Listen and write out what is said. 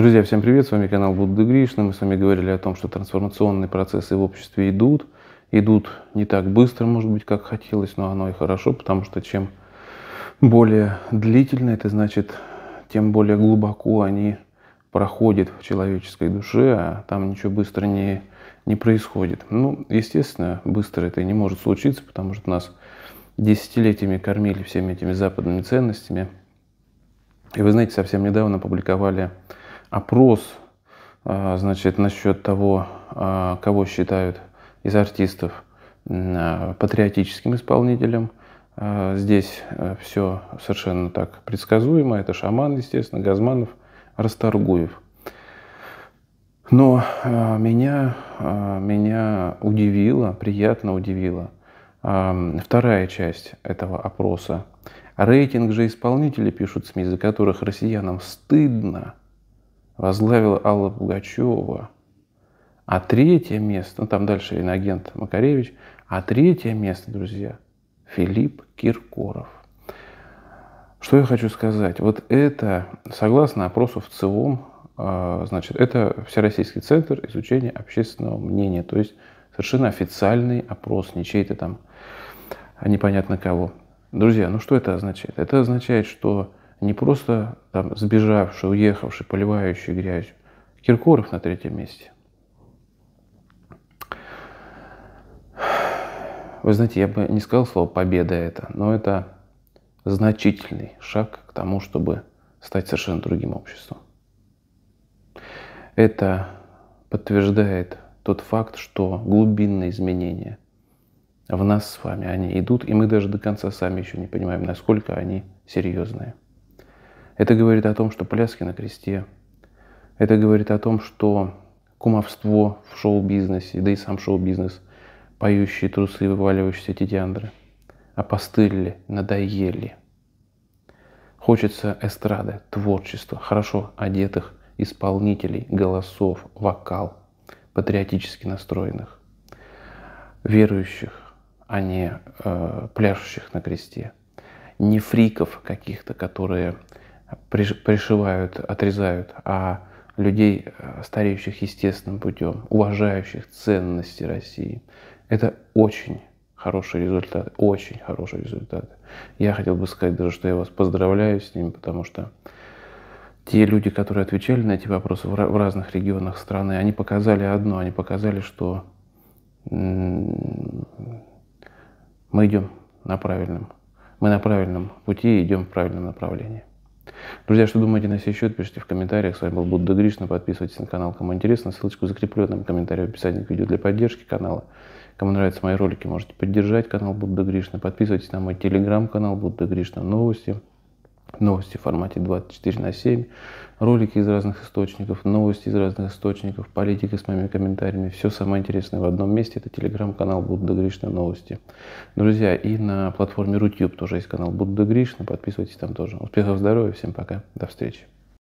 Друзья, всем привет, с вами канал Будды Гришна. Мы с вами говорили о том, что трансформационные процессы в обществе идут. Идут не так быстро, может быть, как хотелось, но оно и хорошо, потому что чем более длительно, это значит, тем более глубоко они проходят в человеческой душе, а там ничего быстро не, не происходит. Ну, естественно, быстро это не может случиться, потому что нас десятилетиями кормили всеми этими западными ценностями. И вы знаете, совсем недавно публиковали опрос а, значит, насчет того, а, кого считают из артистов а, патриотическим исполнителем. Здесь э, все совершенно так предсказуемо. Это Шаман, естественно, Газманов, Расторгуев. Но меня, меня удивило, приятно удивило вторая часть этого опроса. Рейтинг же исполнителей, пишут СМИ, за которых россиянам стыдно, возглавила Алла Пугачева. А третье место, ну там дальше инагент Макаревич, а третье место, друзья, Филипп Киркоров. Что я хочу сказать? Вот это, согласно опросу в ЦИОМ, а, значит, это Всероссийский центр изучения общественного мнения, то есть совершенно официальный опрос, не чей-то там а непонятно кого. Друзья, ну что это означает? Это означает, что не просто там, сбежавший, уехавший, поливающий грязью. Киркоров на третьем месте. Вы знаете, я бы не сказал слово «победа» это, но это значительный шаг к тому, чтобы стать совершенно другим обществом. Это подтверждает тот факт, что глубинные изменения в нас с вами, они идут, и мы даже до конца сами еще не понимаем, насколько они серьезные. Это говорит о том, что пляски на кресте. Это говорит о том, что кумовство в шоу-бизнесе, да и сам шоу-бизнес, поющие трусы и вываливающиеся тетяндры, опостылили, надоели. Хочется эстрады, творчества, хорошо одетых исполнителей, голосов, вокал, патриотически настроенных, верующих, а не э, пляшущих на кресте, не фриков каких-то, которые пришивают, отрезают, а людей, э, стареющих естественным путем, уважающих ценности России. Это очень хороший результат, очень хороший результат. Я хотел бы сказать даже, что я вас поздравляю с ним, потому что те люди, которые отвечали на эти вопросы в разных регионах страны, они показали одно, они показали, что мы идем на правильном, мы на правильном пути и идем в правильном направлении. Друзья, что думаете на сей счет, пишите в комментариях. С вами был Будда Гришна. Ну, подписывайтесь на канал, кому интересно. Ссылочку закреплю в комментарий в описании к видео для поддержки канала. Кому нравятся мои ролики, можете поддержать канал Будда Гришна. Ну, подписывайтесь на мой телеграм-канал Будда Гришна Новости новости в формате 24 на 7, ролики из разных источников, новости из разных источников, политика с моими комментариями. Все самое интересное в одном месте. Это телеграм-канал Будда Гришна Новости. Друзья, и на платформе Рутюб тоже есть канал Будда Гришна. Подписывайтесь там тоже. Успехов, здоровья, всем пока, до встречи.